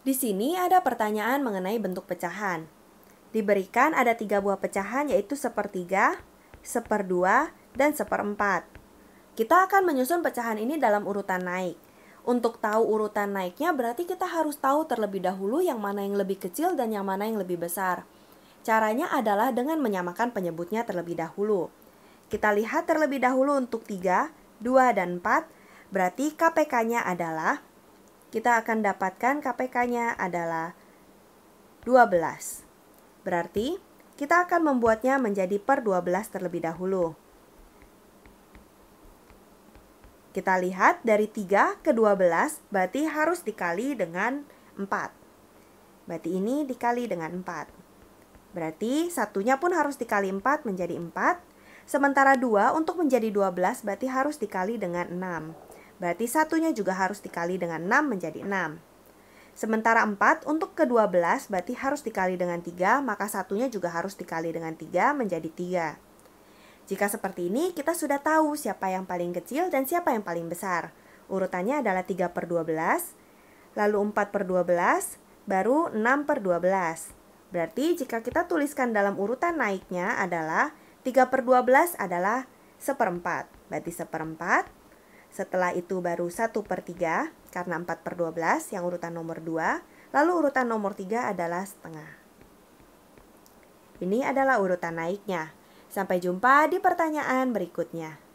Di sini ada pertanyaan mengenai bentuk pecahan. Diberikan ada tiga buah pecahan yaitu sepertiga, seperdua, dan seperempat. Kita akan menyusun pecahan ini dalam urutan naik. Untuk tahu urutan naiknya berarti kita harus tahu terlebih dahulu yang mana yang lebih kecil dan yang mana yang lebih besar. Caranya adalah dengan menyamakan penyebutnya terlebih dahulu. Kita lihat terlebih dahulu untuk 3, 2, dan 4, berarti KPK-nya adalah kita akan dapatkan KPK-nya adalah 12. Berarti kita akan membuatnya menjadi per 12 terlebih dahulu. Kita lihat dari 3 ke 12 berarti harus dikali dengan 4. Berarti ini dikali dengan 4. Berarti satunya pun harus dikali 4 menjadi 4. Sementara 2 untuk menjadi 12 berarti harus dikali dengan 6. Berarti satunya juga harus dikali dengan 6 menjadi 6. Sementara 4 untuk ke-12 berarti harus dikali dengan 3, maka satunya juga harus dikali dengan 3 menjadi 3. Jika seperti ini, kita sudah tahu siapa yang paling kecil dan siapa yang paling besar. Urutannya adalah 3 per 12, lalu 4 per 12, baru 6 per 12. Berarti jika kita tuliskan dalam urutan naiknya adalah 3 per 12 adalah seperempat. Berarti seperempat setelah itu baru 1 per 3 karena 4 per 12 yang urutan nomor 2. Lalu urutan nomor 3 adalah setengah. Ini adalah urutan naiknya. Sampai jumpa di pertanyaan berikutnya.